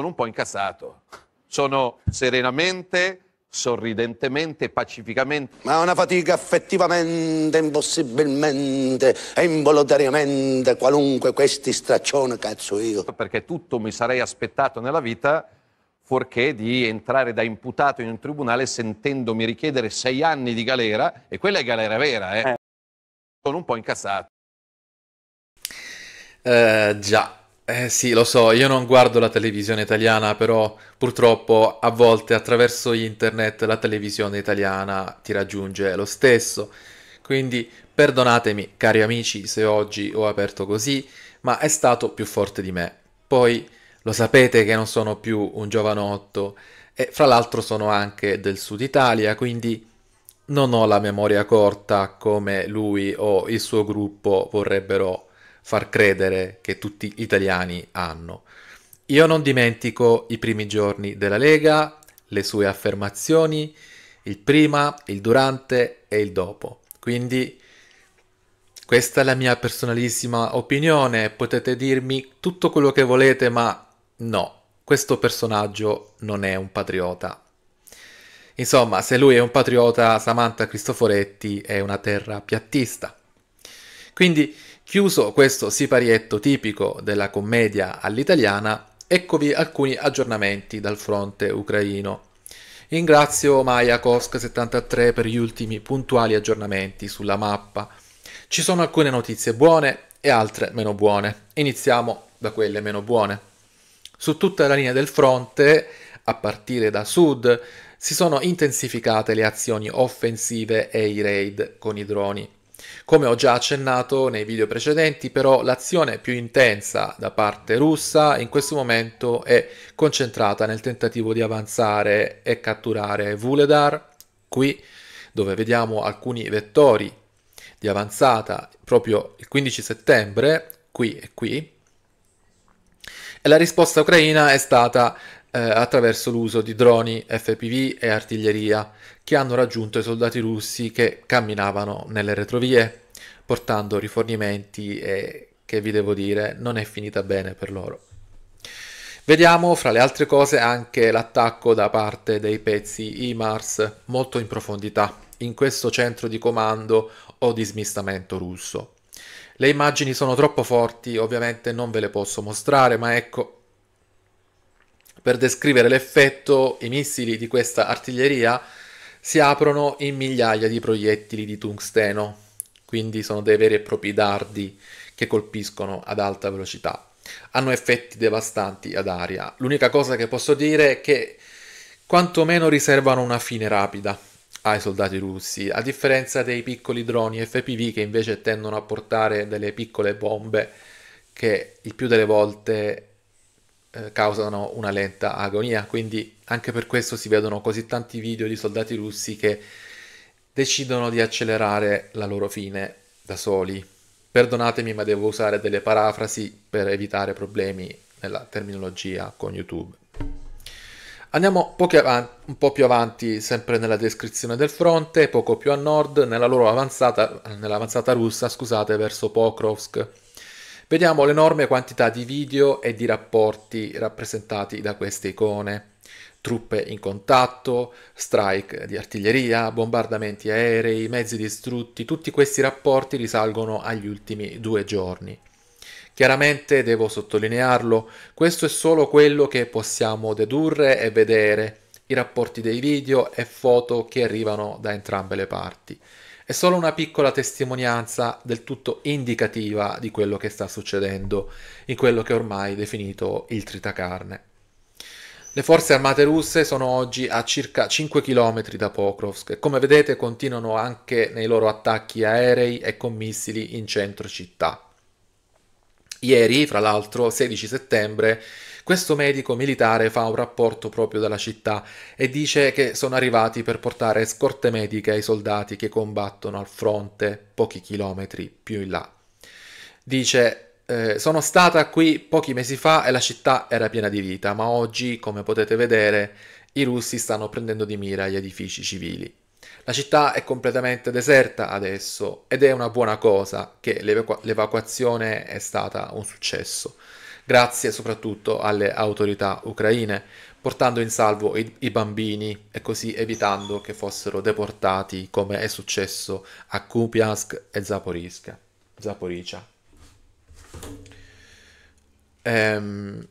sono un po' incazzato. Sono serenamente, sorridentemente, pacificamente. Ma una fatica effettivamente, impossibilmente e involontariamente, qualunque questi straccione cazzo io. Perché tutto mi sarei aspettato nella vita fuorché di entrare da imputato in un tribunale sentendomi richiedere sei anni di galera, e quella è galera vera, eh. eh. Sono un po' incazzato. Eh, già, eh sì, lo so, io non guardo la televisione italiana, però purtroppo a volte attraverso internet la televisione italiana ti raggiunge lo stesso. Quindi perdonatemi, cari amici, se oggi ho aperto così, ma è stato più forte di me. Poi lo sapete che non sono più un giovanotto e fra l'altro sono anche del sud Italia, quindi non ho la memoria corta come lui o il suo gruppo vorrebbero far credere che tutti gli italiani hanno. Io non dimentico i primi giorni della Lega, le sue affermazioni, il prima, il durante e il dopo. Quindi questa è la mia personalissima opinione, potete dirmi tutto quello che volete, ma no, questo personaggio non è un patriota. Insomma, se lui è un patriota, Samantha Cristoforetti è una terra piattista. Quindi Chiuso questo siparietto tipico della commedia all'italiana, eccovi alcuni aggiornamenti dal fronte ucraino. Ringrazio Maya kosk 73 per gli ultimi puntuali aggiornamenti sulla mappa. Ci sono alcune notizie buone e altre meno buone. Iniziamo da quelle meno buone. Su tutta la linea del fronte, a partire da sud, si sono intensificate le azioni offensive e i raid con i droni. Come ho già accennato nei video precedenti, però l'azione più intensa da parte russa in questo momento è concentrata nel tentativo di avanzare e catturare Vuledar, qui dove vediamo alcuni vettori di avanzata proprio il 15 settembre, qui e qui, e la risposta ucraina è stata eh, attraverso l'uso di droni, FPV e artiglieria, che hanno raggiunto i soldati russi che camminavano nelle retrovie, portando rifornimenti e che vi devo dire non è finita bene per loro. Vediamo fra le altre cose anche l'attacco da parte dei pezzi IMARS molto in profondità in questo centro di comando o di smistamento russo. Le immagini sono troppo forti, ovviamente non ve le posso mostrare, ma ecco, per descrivere l'effetto, i missili di questa artiglieria si aprono in migliaia di proiettili di tungsteno, quindi sono dei veri e propri dardi che colpiscono ad alta velocità. Hanno effetti devastanti ad aria. L'unica cosa che posso dire è che quantomeno riservano una fine rapida ai soldati russi, a differenza dei piccoli droni FPV che invece tendono a portare delle piccole bombe che il più delle volte eh, causano una lenta agonia, quindi anche per questo si vedono così tanti video di soldati russi che decidono di accelerare la loro fine da soli. Perdonatemi ma devo usare delle parafrasi per evitare problemi nella terminologia con YouTube. Andiamo un po' più avanti, sempre nella descrizione del fronte, poco più a nord, nella loro avanzata, russa, scusate, verso Pokrovsk Vediamo l'enorme quantità di video e di rapporti rappresentati da queste icone. Truppe in contatto, strike di artiglieria, bombardamenti aerei, mezzi distrutti, tutti questi rapporti risalgono agli ultimi due giorni. Chiaramente, devo sottolinearlo, questo è solo quello che possiamo dedurre e vedere, i rapporti dei video e foto che arrivano da entrambe le parti. È solo una piccola testimonianza del tutto indicativa di quello che sta succedendo in quello che è ormai definito il tritacarne. Le forze armate russe sono oggi a circa 5 km da Pokrovsk e come vedete continuano anche nei loro attacchi aerei e con missili in centro città. Ieri, fra l'altro, 16 settembre, questo medico militare fa un rapporto proprio dalla città e dice che sono arrivati per portare scorte mediche ai soldati che combattono al fronte pochi chilometri più in là. Dice eh, sono stata qui pochi mesi fa e la città era piena di vita, ma oggi, come potete vedere, i russi stanno prendendo di mira gli edifici civili. La città è completamente deserta adesso ed è una buona cosa che l'evacuazione è stata un successo grazie soprattutto alle autorità ucraine, portando in salvo i, i, bambini e così evitando che fossero deportati come è successo a Kupiansk e Zaporizhia. Zaporicia. Ehm,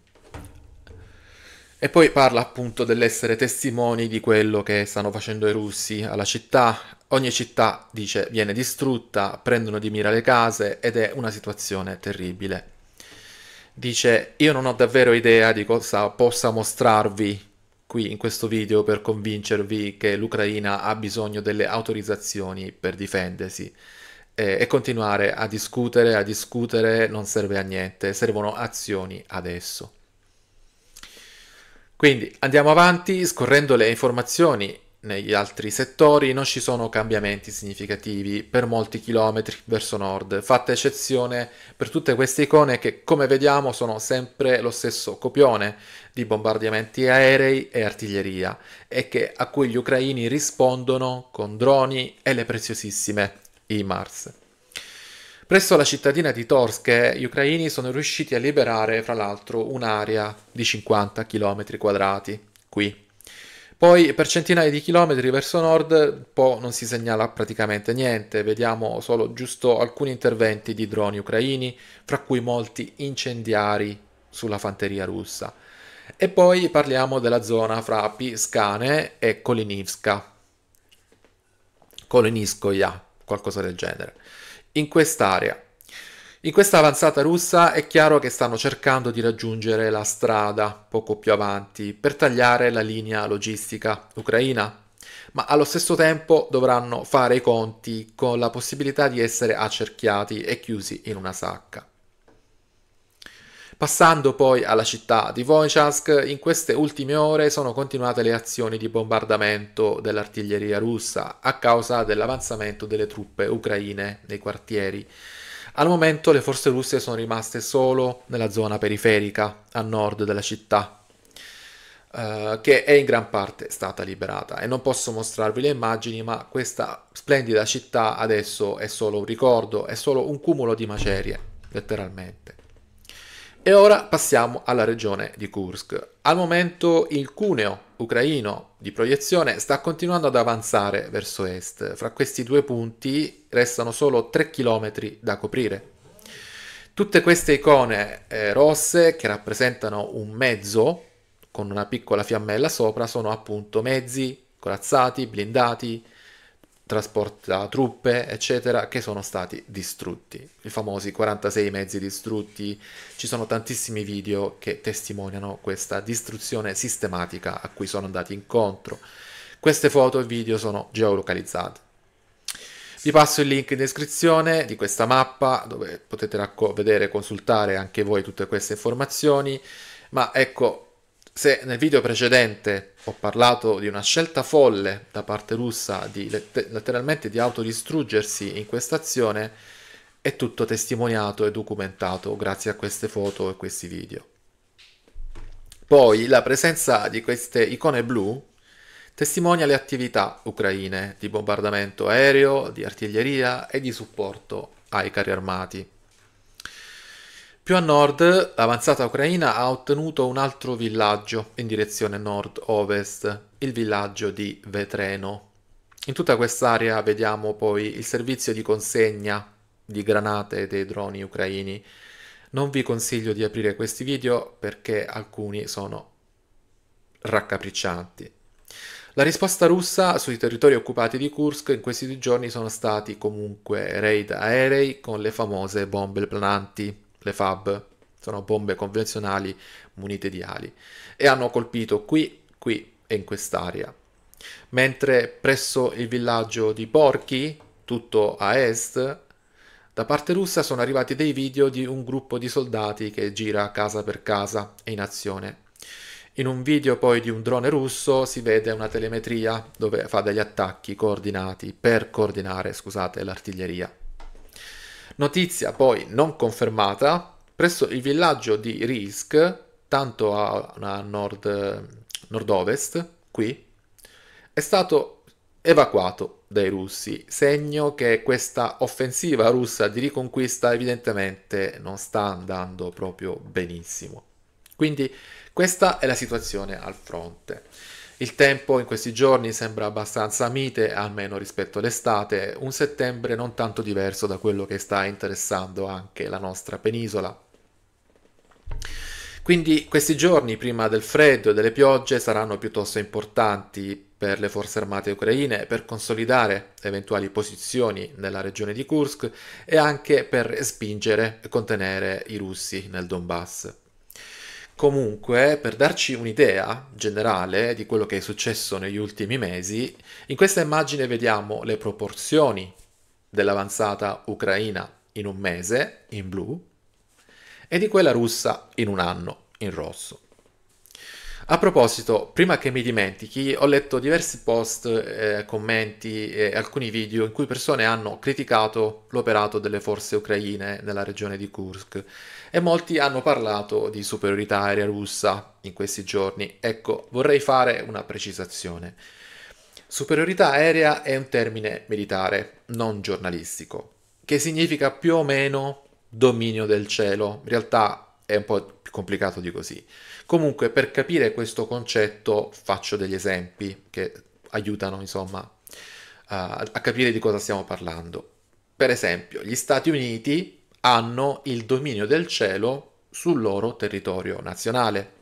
e poi parla appunto dell'essere testimoni di quello che stanno facendo i russi alla città. Ogni città, dice, viene distrutta, prendono di mira le case ed è una situazione terribile dice io non ho davvero idea di cosa possa mostrarvi qui in questo video per convincervi che l'Ucraina ha bisogno delle autorizzazioni per difendersi eh, e continuare a discutere, a discutere non serve a niente, servono azioni adesso. Quindi andiamo avanti scorrendo le informazioni negli altri settori non ci sono cambiamenti significativi per molti chilometri verso nord, fatta eccezione per tutte queste icone che come vediamo sono sempre lo stesso copione di bombardamenti aerei e artiglieria e che, a cui gli ucraini rispondono con droni e le preziosissime IMARS. Presso la cittadina di Torske gli ucraini sono riusciti a liberare fra l'altro un'area di 50 km quadrati qui poi per centinaia di chilometri verso nord po non si segnala praticamente niente, vediamo solo giusto alcuni interventi di droni ucraini, fra cui molti incendiari sulla fanteria russa. E poi parliamo della zona fra Piscane e Kolinivska, Koleniskoja, qualcosa del genere. In quest'area in questa avanzata russa è chiaro che stanno cercando di raggiungere la strada poco più avanti per tagliare la linea logistica ucraina, ma allo stesso tempo dovranno fare i conti con la possibilità di essere accerchiati e chiusi in una sacca. Passando poi alla città di Vojchansk, in queste ultime ore sono continuate le azioni di bombardamento dell'artiglieria russa a causa dell'avanzamento delle truppe ucraine nei quartieri al momento le forze russe sono rimaste solo nella zona periferica, a nord della città, eh, che è in gran parte stata liberata. E non posso mostrarvi le immagini, ma questa splendida città adesso è solo un ricordo, è solo un cumulo di macerie, letteralmente. E ora passiamo alla regione di Kursk. Al momento il cuneo ucraino di proiezione sta continuando ad avanzare verso est. Fra questi due punti restano solo 3 km da coprire. Tutte queste icone eh, rosse che rappresentano un mezzo con una piccola fiammella sopra sono appunto mezzi, corazzati, blindati, trasporta truppe, eccetera, che sono stati distrutti. I famosi 46 mezzi distrutti, ci sono tantissimi video che testimoniano questa distruzione sistematica a cui sono andati incontro. Queste foto e video sono geolocalizzate. Vi passo il link in descrizione di questa mappa dove potete vedere e consultare anche voi tutte queste informazioni, ma ecco se nel video precedente ho parlato di una scelta folle da parte russa di letteralmente di autodistruggersi in questa azione, è tutto testimoniato e documentato grazie a queste foto e questi video. Poi la presenza di queste icone blu testimonia le attività ucraine di bombardamento aereo, di artiglieria e di supporto ai carri armati. Più a nord, l'avanzata ucraina ha ottenuto un altro villaggio in direzione nord-ovest, il villaggio di Vetreno. In tutta quest'area vediamo poi il servizio di consegna di granate dei droni ucraini. Non vi consiglio di aprire questi video perché alcuni sono raccapriccianti. La risposta russa sui territori occupati di Kursk in questi due giorni sono stati comunque raid aerei con le famose bombe plananti le FAB, sono bombe convenzionali munite di ali, e hanno colpito qui, qui e in quest'area. Mentre presso il villaggio di Porchi, tutto a est, da parte russa sono arrivati dei video di un gruppo di soldati che gira casa per casa e in azione. In un video poi di un drone russo si vede una telemetria dove fa degli attacchi coordinati per coordinare, scusate, l'artiglieria. Notizia poi non confermata, presso il villaggio di Risk, tanto a, a nord, nord-ovest, qui, è stato evacuato dai russi, segno che questa offensiva russa di riconquista evidentemente non sta andando proprio benissimo. Quindi questa è la situazione al fronte. Il tempo in questi giorni sembra abbastanza mite, almeno rispetto all'estate, un settembre non tanto diverso da quello che sta interessando anche la nostra penisola. Quindi questi giorni prima del freddo e delle piogge saranno piuttosto importanti per le forze armate ucraine per consolidare eventuali posizioni nella regione di Kursk e anche per spingere e contenere i russi nel Donbass. Comunque, per darci un'idea generale di quello che è successo negli ultimi mesi, in questa immagine vediamo le proporzioni dell'avanzata ucraina in un mese, in blu, e di quella russa in un anno, in rosso. A proposito, prima che mi dimentichi, ho letto diversi post, eh, commenti e alcuni video in cui persone hanno criticato l'operato delle forze ucraine nella regione di Kursk e molti hanno parlato di superiorità aerea russa in questi giorni. Ecco, vorrei fare una precisazione. Superiorità aerea è un termine militare, non giornalistico, che significa più o meno dominio del cielo. In realtà è un po' più complicato di così. Comunque, per capire questo concetto faccio degli esempi che aiutano, insomma, a capire di cosa stiamo parlando. Per esempio, gli Stati Uniti hanno il dominio del cielo sul loro territorio nazionale.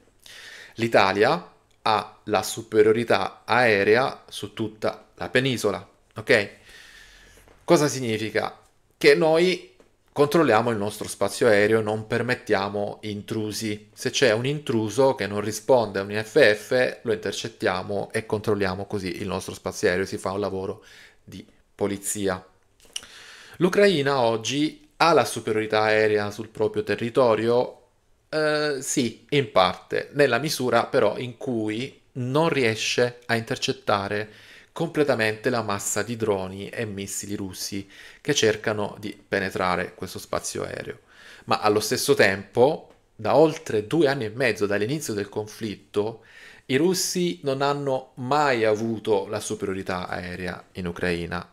L'Italia ha la superiorità aerea su tutta la penisola, ok? Cosa significa? Che noi controlliamo il nostro spazio aereo, non permettiamo intrusi. Se c'è un intruso che non risponde a un IFF, lo intercettiamo e controlliamo così il nostro spazio aereo, si fa un lavoro di polizia. L'Ucraina oggi ha la superiorità aerea sul proprio territorio? Eh, sì, in parte, nella misura però in cui non riesce a intercettare completamente la massa di droni e missili russi che cercano di penetrare questo spazio aereo. Ma allo stesso tempo, da oltre due anni e mezzo dall'inizio del conflitto, i russi non hanno mai avuto la superiorità aerea in Ucraina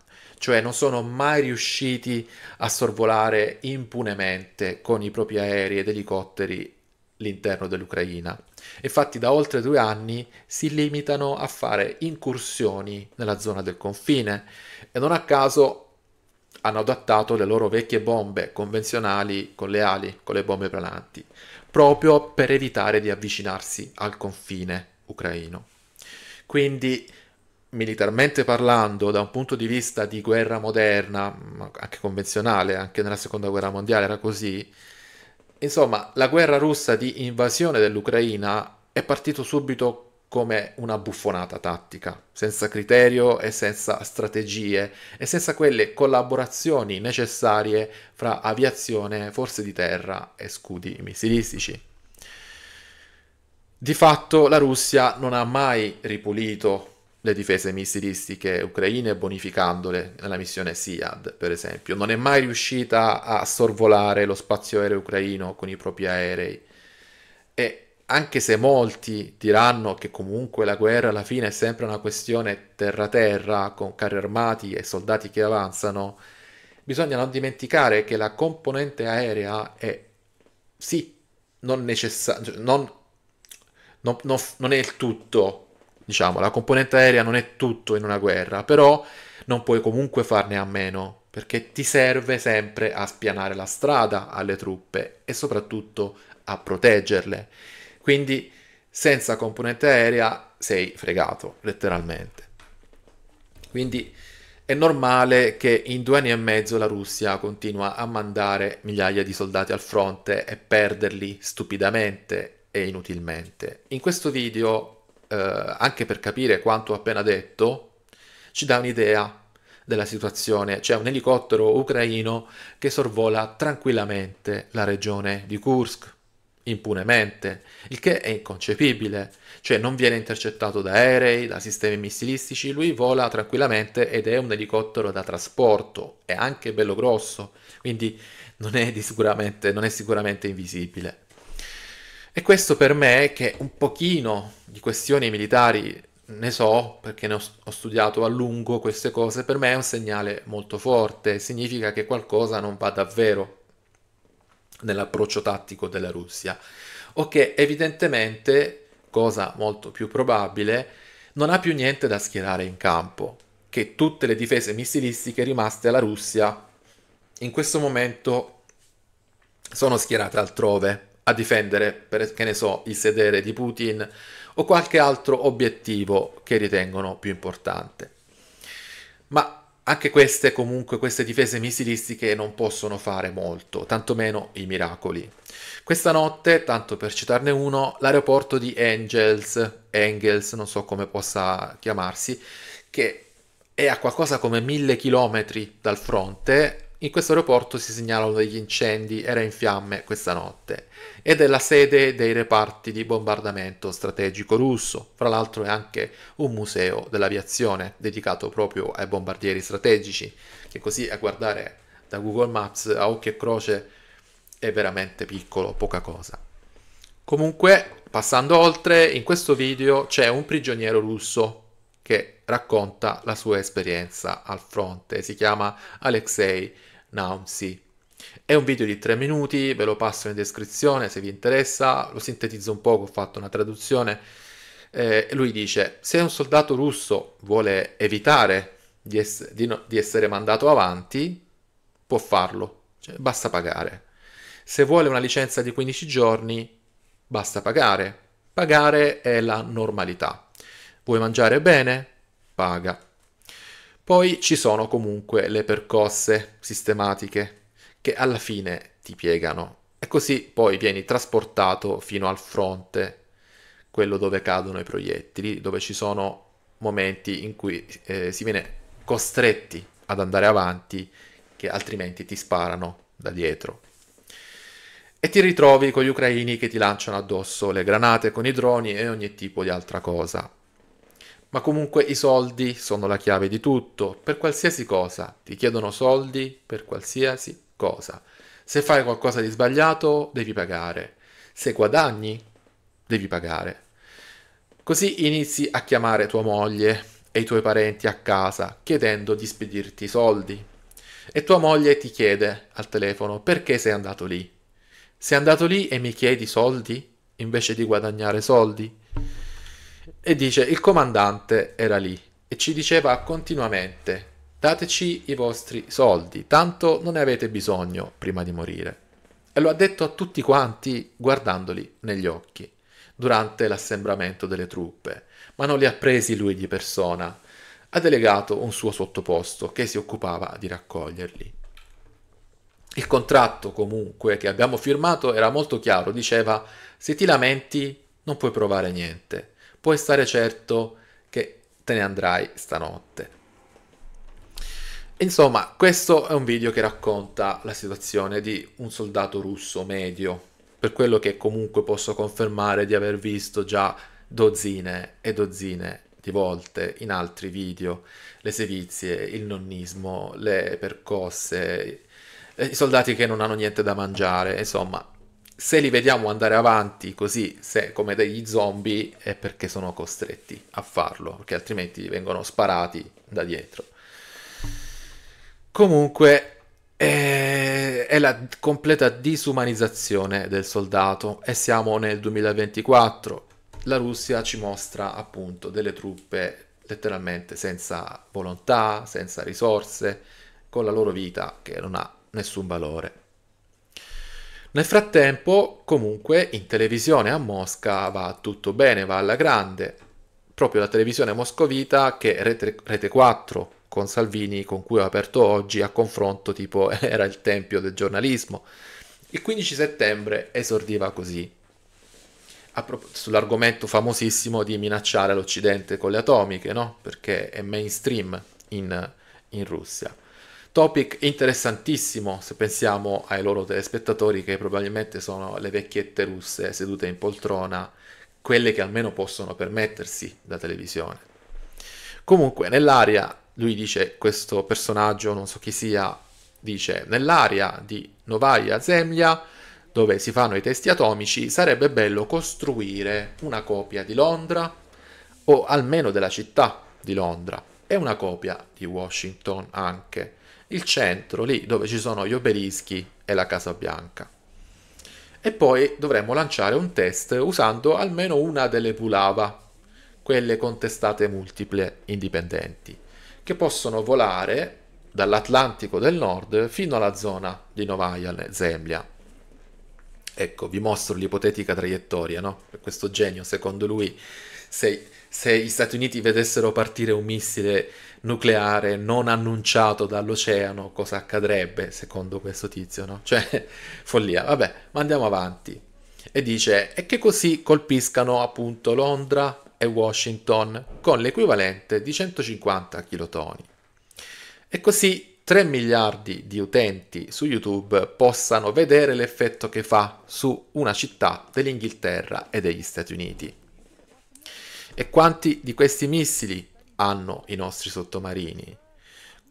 cioè non sono mai riusciti a sorvolare impunemente con i propri aerei ed elicotteri l'interno dell'Ucraina. Infatti da oltre due anni si limitano a fare incursioni nella zona del confine e non a caso hanno adattato le loro vecchie bombe convenzionali con le ali, con le bombe plananti, proprio per evitare di avvicinarsi al confine ucraino. Quindi militarmente parlando, da un punto di vista di guerra moderna, anche convenzionale, anche nella seconda guerra mondiale era così, insomma, la guerra russa di invasione dell'Ucraina è partito subito come una buffonata tattica, senza criterio e senza strategie e senza quelle collaborazioni necessarie fra aviazione, forze di terra e scudi missilistici. Di fatto la Russia non ha mai ripulito le difese missilistiche ucraine bonificandole nella missione SIAD, per esempio. Non è mai riuscita a sorvolare lo spazio aereo ucraino con i propri aerei. E anche se molti diranno che comunque la guerra alla fine è sempre una questione terra-terra, con carri armati e soldati che avanzano, bisogna non dimenticare che la componente aerea è sì, non necessaria, non, non, non, non è il tutto Diciamo, la componente aerea non è tutto in una guerra, però non puoi comunque farne a meno, perché ti serve sempre a spianare la strada alle truppe e soprattutto a proteggerle. Quindi senza componente aerea sei fregato, letteralmente. Quindi è normale che in due anni e mezzo la Russia continua a mandare migliaia di soldati al fronte e perderli stupidamente e inutilmente. In questo video eh, anche per capire quanto ho appena detto, ci dà un'idea della situazione. C'è un elicottero ucraino che sorvola tranquillamente la regione di Kursk, impunemente, il che è inconcepibile, cioè non viene intercettato da aerei, da sistemi missilistici, lui vola tranquillamente ed è un elicottero da trasporto, è anche bello grosso, quindi non è, sicuramente, non è sicuramente invisibile. E questo per me, che un pochino di questioni militari ne so, perché ne ho, ho studiato a lungo queste cose, per me è un segnale molto forte, significa che qualcosa non va davvero nell'approccio tattico della Russia, o che evidentemente, cosa molto più probabile, non ha più niente da schierare in campo, che tutte le difese missilistiche rimaste alla Russia in questo momento sono schierate altrove a difendere, per, che ne so, il sedere di Putin o qualche altro obiettivo che ritengono più importante. Ma anche queste, comunque, queste difese missilistiche non possono fare molto, tantomeno i miracoli. Questa notte, tanto per citarne uno, l'aeroporto di Engels, Engels, non so come possa chiamarsi, che è a qualcosa come mille chilometri dal fronte, in questo aeroporto si segnalano degli incendi, era in fiamme questa notte, ed è la sede dei reparti di bombardamento strategico russo, fra l'altro è anche un museo dell'aviazione dedicato proprio ai bombardieri strategici, che così a guardare da Google Maps a occhio e croce è veramente piccolo, poca cosa. Comunque, passando oltre, in questo video c'è un prigioniero russo che racconta la sua esperienza al fronte. Si chiama Alexei Naumsi. È un video di 3 minuti, ve lo passo in descrizione se vi interessa, lo sintetizzo un poco, ho fatto una traduzione. Eh, lui dice, se un soldato russo vuole evitare di, ess- di, no- di essere mandato avanti, può farlo, cioè, basta pagare. Se vuole una licenza di 15 giorni, basta pagare. Pagare è la normalità. Vuoi mangiare bene? Paga. Poi ci sono comunque le percosse sistematiche che alla fine ti piegano e così poi vieni trasportato fino al fronte, quello dove cadono i proiettili, dove ci sono momenti in cui eh, si viene costretti ad andare avanti che altrimenti ti sparano da dietro. E ti ritrovi con gli ucraini che ti lanciano addosso le granate con i droni e ogni tipo di altra cosa. Ma comunque i soldi sono la chiave di tutto, per qualsiasi cosa. Ti chiedono soldi per qualsiasi cosa. Se fai qualcosa di sbagliato, devi pagare. Se guadagni, devi pagare. Così inizi a chiamare tua moglie e i tuoi parenti a casa chiedendo di spedirti i soldi. E tua moglie ti chiede al telefono perché sei andato lì. Sei andato lì e mi chiedi soldi invece di guadagnare soldi? E dice, il comandante era lì e ci diceva continuamente, dateci i vostri soldi, tanto non ne avete bisogno prima di morire. E lo ha detto a tutti quanti guardandoli negli occhi, durante l'assembramento delle truppe, ma non li ha presi lui di persona, ha delegato un suo sottoposto che si occupava di raccoglierli. Il contratto comunque che abbiamo firmato era molto chiaro, diceva se ti lamenti non puoi provare niente, puoi stare certo che te ne andrai stanotte. Insomma, questo è un video che racconta la situazione di un soldato russo medio, per quello che comunque posso confermare di aver visto già dozzine e dozzine di volte in altri video, le sevizie, il nonnismo, le percosse, i soldati che non hanno niente da mangiare, insomma, se li vediamo andare avanti così se, come degli zombie è perché sono costretti a farlo, perché altrimenti vengono sparati da dietro. Comunque eh, è la completa disumanizzazione del soldato e siamo nel 2024. La Russia ci mostra appunto delle truppe letteralmente senza volontà, senza risorse, con la loro vita che non ha nessun valore. Nel frattempo, comunque, in televisione a Mosca va tutto bene, va alla grande. Proprio la televisione moscovita che Rete, Rete 4 con Salvini, con cui ho aperto oggi, a confronto tipo era il tempio del giornalismo. Il 15 settembre esordiva così, pro- sull'argomento famosissimo di minacciare l'Occidente con le atomiche, no? Perché è mainstream in, in Russia topic interessantissimo se pensiamo ai loro telespettatori che probabilmente sono le vecchiette russe sedute in poltrona, quelle che almeno possono permettersi la televisione. Comunque nell'aria, lui dice questo personaggio, non so chi sia, dice nell'area di Novaya Zemlya dove si fanno i testi atomici sarebbe bello costruire una copia di Londra o almeno della città di Londra e una copia di Washington anche, il centro lì dove ci sono gli obelischi e la Casa Bianca. E poi dovremmo lanciare un test usando almeno una delle pulava, quelle contestate multiple indipendenti, che possono volare dall'Atlantico del Nord fino alla zona di Novaya Zemlya. Ecco, vi mostro l'ipotetica traiettoria, no? Questo genio, secondo lui, se se gli Stati Uniti vedessero partire un missile nucleare non annunciato dall'oceano, cosa accadrebbe secondo questo tizio, no? Cioè, follia. Vabbè, ma andiamo avanti. E dice, e che così colpiscano appunto Londra e Washington con l'equivalente di 150 chilotoni. E così 3 miliardi di utenti su YouTube possano vedere l'effetto che fa su una città dell'Inghilterra e degli Stati Uniti. E quanti di questi missili hanno i nostri sottomarini?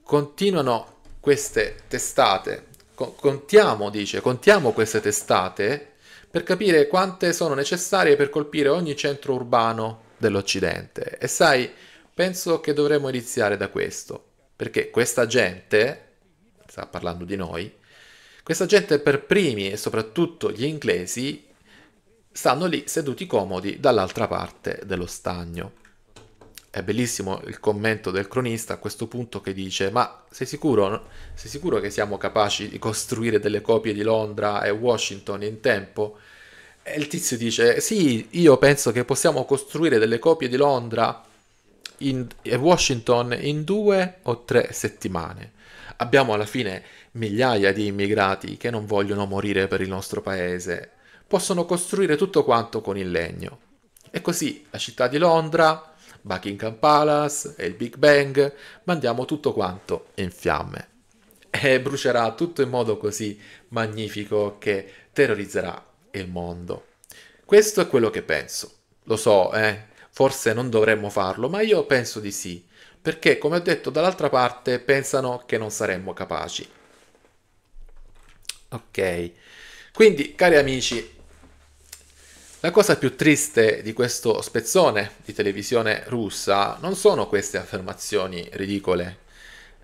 Continuano queste testate, Co- contiamo, dice, contiamo queste testate per capire quante sono necessarie per colpire ogni centro urbano dell'Occidente. E sai, penso che dovremmo iniziare da questo, perché questa gente, sta parlando di noi, questa gente per primi e soprattutto gli inglesi stanno lì seduti comodi dall'altra parte dello stagno. È bellissimo il commento del cronista a questo punto che dice ma sei sicuro, sei sicuro che siamo capaci di costruire delle copie di Londra e Washington in tempo? E il tizio dice sì, io penso che possiamo costruire delle copie di Londra in, e Washington in due o tre settimane. Abbiamo alla fine migliaia di immigrati che non vogliono morire per il nostro paese possono costruire tutto quanto con il legno. E così la città di Londra, Buckingham Palace e il Big Bang mandiamo tutto quanto in fiamme. E brucerà tutto in modo così magnifico che terrorizzerà il mondo. Questo è quello che penso. Lo so, eh, forse non dovremmo farlo, ma io penso di sì, perché come ho detto dall'altra parte pensano che non saremmo capaci. Ok, quindi cari amici, la cosa più triste di questo spezzone di televisione russa non sono queste affermazioni ridicole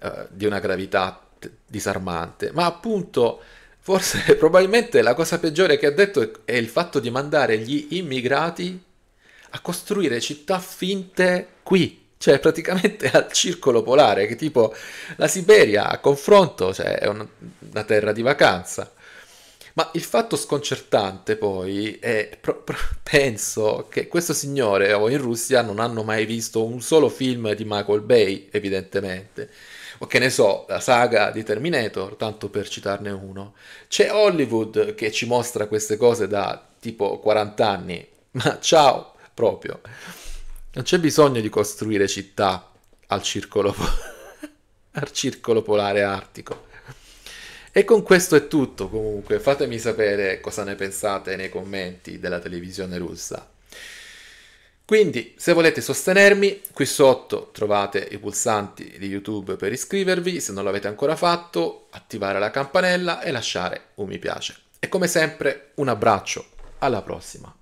eh, di una gravità t- disarmante, ma appunto forse probabilmente la cosa peggiore che ha detto è il fatto di mandare gli immigrati a costruire città finte qui, cioè praticamente al circolo polare, che tipo la Siberia a confronto, cioè è un, una terra di vacanza. Ma il fatto sconcertante poi è, pro- pro- penso che questo signore o in Russia non hanno mai visto un solo film di Michael Bay, evidentemente. O che ne so, la saga di Terminator, tanto per citarne uno. C'è Hollywood che ci mostra queste cose da tipo 40 anni, ma ciao, proprio. Non c'è bisogno di costruire città al circolo, po- al circolo polare artico. E con questo è tutto comunque, fatemi sapere cosa ne pensate nei commenti della televisione russa. Quindi, se volete sostenermi, qui sotto trovate i pulsanti di YouTube per iscrivervi, se non l'avete ancora fatto, attivare la campanella e lasciare un mi piace. E come sempre, un abbraccio, alla prossima!